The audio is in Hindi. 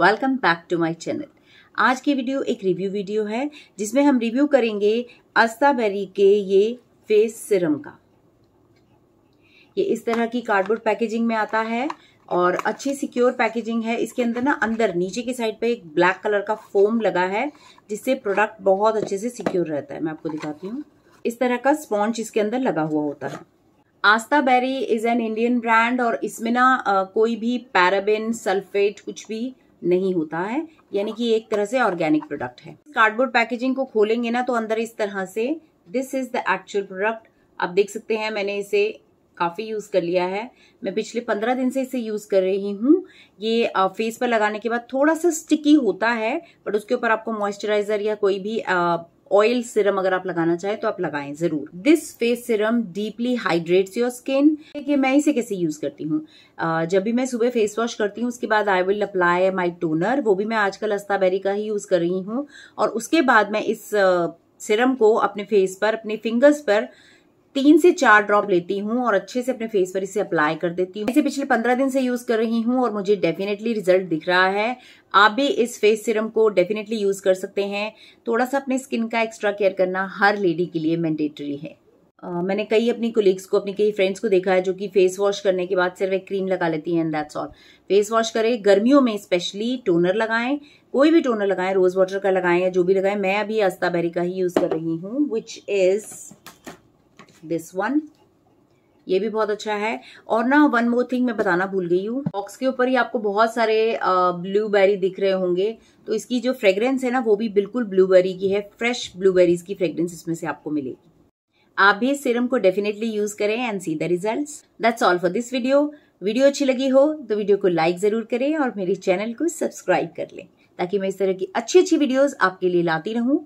welcome back to my channel आज की वीडियो एक रिव्यू वीडियो है जिसमें हम रिव्यू करेंगे अस्ताबेरी के ये फेस सिरम का ये इस तरह की कार्डबोर्ड पैकेजिंग में आता है और अच्छी सिक्योर पैकेजिंग है इसके अंदर ना अंदर नीचे की साइड पे एक ब्लैक कलर का फोम लगा है जिससे प्रोडक्ट बहुत अच्छे से सिक्योर रहता है मैं आपको दिखाती हूँ इस तरह का स्पॉन्ज इसके अंदर लगा हुआ होता है Astaberry is an Indian brand और इसमें ना कोई भी पैराबिन सल्फेट कुछ भी नहीं होता है यानी कि एक तरह से ऑर्गेनिक प्रोडक्ट है कार्डबोर्ड पैकेजिंग को खोलेंगे ना तो अंदर इस तरह से this is the actual product आप देख सकते हैं मैंने इसे काफ़ी यूज़ कर लिया है मैं पिछले पंद्रह दिन से इसे यूज़ कर रही हूँ ये फेस पर लगाने के बाद थोड़ा सा स्टिकी होता है बट उसके ऊपर आपको मॉइस्चराइजर या कोई भी ऑयल सिरम अगर आप लगाना चाहें तो आप लगाएं जरूर this face serum deeply hydrates your skin देखिए मैं इसे कैसे यूज करती हूँ जब भी मैं सुबह फेस वॉश करती हूँ उसके बाद I will apply my toner वो भी मैं आजकल अस्ताबेरी का ही यूज कर रही हूँ और उसके बाद मैं इस सिरम को अपने फेस पर अपने फिंगर्स पर तीन से चार ड्रॉप लेती हूँ और अच्छे से अपने फेस पर इसे अप्लाई कर देती हूँ इसे पिछले पंद्रह दिन से यूज कर रही हूँ और मुझे डेफिनेटली रिजल्ट दिख रहा है आप भी इस फेस सिरम को डेफिनेटली यूज कर सकते हैं थोड़ा सा अपने स्किन का एक्स्ट्रा केयर करना हर लेडी के लिए मैंडेटरी है Uh, मैंने कई अपनी कोलीग्स को अपनी कई फ्रेंड्स को देखा है जो कि फेस वॉश करने के बाद सिर्फ एक क्रीम लगा लेती हैं and that's all face wash करें गर्मियों में स्पेशली टोनर लगाएं कोई भी टोनर लगाएं रोज वाटर का लगाएं या जो भी लगाएं मैं अभी अस्ताबेरी का ही यूज कर रही हूँ विच इज दिस वन ये भी बहुत अच्छा है और ना वन मोर थिंग मैं बताना भूल गई हूँ बॉक्स के ऊपर ही आपको बहुत सारे ब्लूबेरी दिख रहे होंगे तो इसकी जो फ्रेग्रेंस है ना वो भी बिल्कुल ब्लूबेरी की है फ्रेश ब्लूबेरीज की फ्रेग्रेंस इसमें से आपको मिलेगी आप भी इस सीरम को डेफिनेटली यूज करें and see the result that's all for this video video अच्छी लगी हो तो वीडियो को लाइक जरूर करें और मेरे चैनल को सब्सक्राइब कर लें ताकि मैं इस तरह की अच्छी अच्छी वीडियोज आपके लिए लाती रहूँ